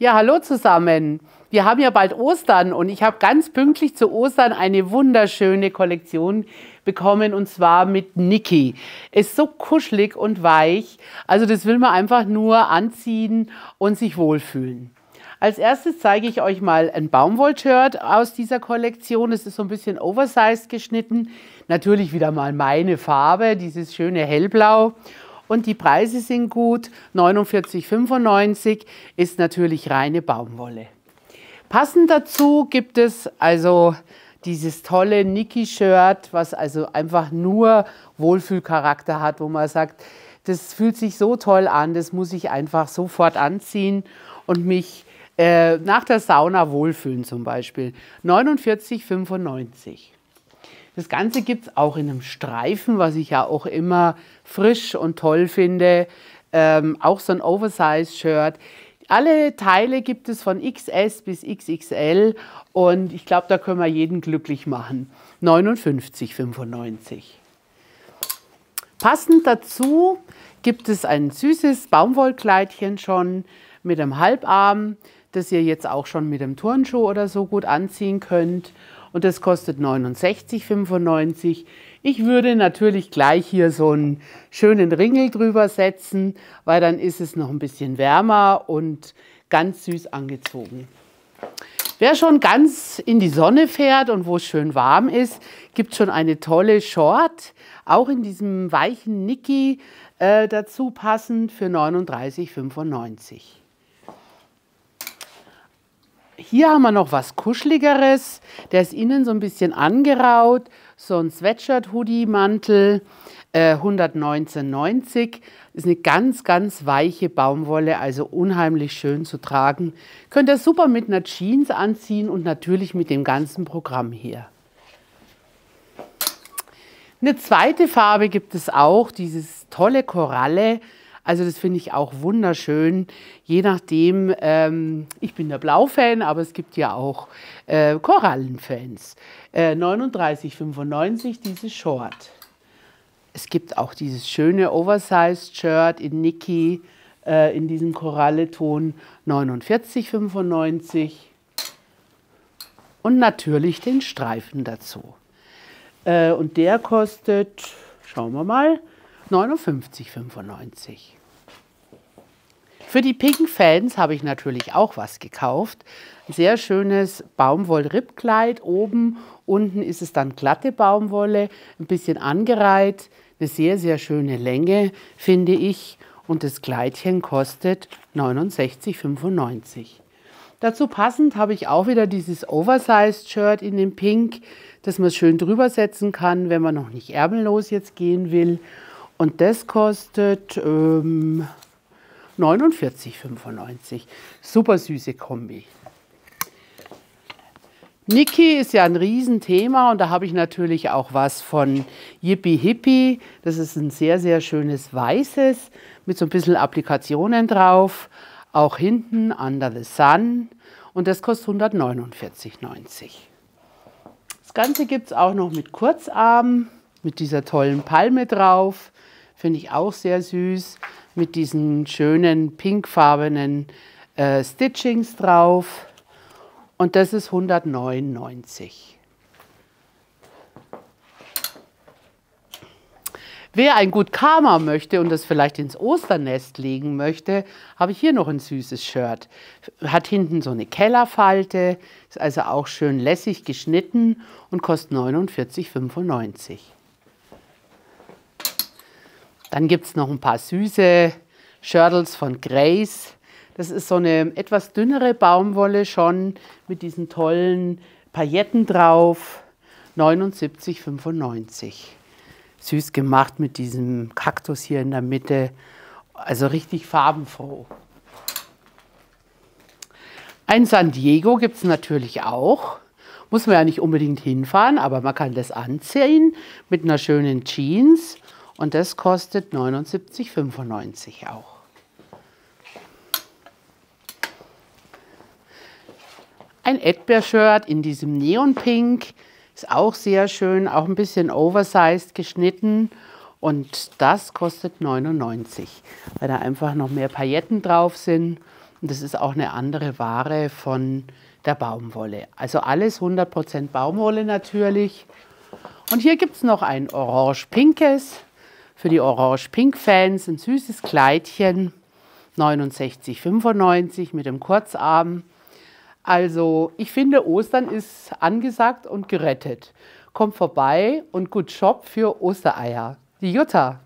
Ja, hallo zusammen. Wir haben ja bald Ostern und ich habe ganz pünktlich zu Ostern eine wunderschöne Kollektion bekommen und zwar mit Niki. Ist so kuschelig und weich. Also das will man einfach nur anziehen und sich wohlfühlen. Als erstes zeige ich euch mal ein Baumwoll-Shirt aus dieser Kollektion. Es ist so ein bisschen oversized geschnitten. Natürlich wieder mal meine Farbe, dieses schöne Hellblau und die Preise sind gut. 49,95 ist natürlich reine Baumwolle. Passend dazu gibt es also dieses tolle Niki-Shirt, was also einfach nur Wohlfühlcharakter hat, wo man sagt, das fühlt sich so toll an, das muss ich einfach sofort anziehen und mich äh, nach der Sauna wohlfühlen zum Beispiel. 49,95. Das Ganze gibt es auch in einem Streifen, was ich ja auch immer frisch und toll finde. Ähm, auch so ein Oversize-Shirt. Alle Teile gibt es von XS bis XXL und ich glaube, da können wir jeden glücklich machen. 59,95. Passend dazu gibt es ein süßes Baumwollkleidchen schon mit einem Halbarm, das ihr jetzt auch schon mit einem Turnschuh oder so gut anziehen könnt und das kostet 69,95. Ich würde natürlich gleich hier so einen schönen Ringel drüber setzen, weil dann ist es noch ein bisschen wärmer und ganz süß angezogen. Wer schon ganz in die Sonne fährt und wo es schön warm ist, gibt schon eine tolle Short, auch in diesem weichen Niki äh, dazu passend für 39,95. Hier haben wir noch was Kuscheligeres. Der ist innen so ein bisschen angeraut. So ein Sweatshirt, Hoodie, Mantel. Äh, 119,90. Ist eine ganz, ganz weiche Baumwolle, also unheimlich schön zu tragen. Könnt ihr super mit einer Jeans anziehen und natürlich mit dem ganzen Programm hier. Eine zweite Farbe gibt es auch, dieses tolle Koralle. Also das finde ich auch wunderschön. Je nachdem, ähm, ich bin der Blau-Fan, aber es gibt ja auch äh, Korallen-Fans. Äh, 39,95 dieses Short. Es gibt auch dieses schöne Oversized-Shirt in Nikki äh, in diesem Koralleton 49,95 und natürlich den Streifen dazu. Äh, und der kostet, schauen wir mal, 59,95. Für die Pink Fans habe ich natürlich auch was gekauft. Ein sehr schönes Baumwoll-Rippkleid oben. Unten ist es dann glatte Baumwolle, ein bisschen angereiht. Eine sehr, sehr schöne Länge, finde ich. Und das Kleidchen kostet 69,95. Dazu passend habe ich auch wieder dieses Oversized-Shirt in dem Pink, das man schön drüber setzen kann, wenn man noch nicht ärmellos jetzt gehen will. Und das kostet... Ähm 49,95. Super süße Kombi. Niki ist ja ein Riesenthema und da habe ich natürlich auch was von Yippie Hippie. Das ist ein sehr, sehr schönes weißes mit so ein bisschen Applikationen drauf. Auch hinten Under the Sun und das kostet 149,90. Das Ganze gibt es auch noch mit Kurzarm, mit dieser tollen Palme drauf finde ich auch sehr süß, mit diesen schönen pinkfarbenen äh, Stitchings drauf. Und das ist 199. Wer ein Gut Karma möchte und das vielleicht ins Osternest legen möchte, habe ich hier noch ein süßes Shirt. Hat hinten so eine Kellerfalte, ist also auch schön lässig geschnitten und kostet 49,95. Dann gibt es noch ein paar süße Shirtles von Grace. Das ist so eine etwas dünnere Baumwolle schon mit diesen tollen Pailletten drauf. 79,95. Süß gemacht mit diesem Kaktus hier in der Mitte. Also richtig farbenfroh. Ein San Diego gibt es natürlich auch. Muss man ja nicht unbedingt hinfahren, aber man kann das anziehen mit einer schönen Jeans und das kostet 79,95 auch. Ein Edbeer-Shirt in diesem Neonpink. Ist auch sehr schön, auch ein bisschen oversized geschnitten. Und das kostet 99, weil da einfach noch mehr Pailletten drauf sind. Und das ist auch eine andere Ware von der Baumwolle. Also alles 100% Baumwolle natürlich. Und hier gibt es noch ein orange-pinkes. Für die Orange-Pink-Fans ein süßes Kleidchen, 69,95 mit dem Kurzarm. Also ich finde, Ostern ist angesagt und gerettet. Kommt vorbei und gut Shop für Ostereier. Die Jutta.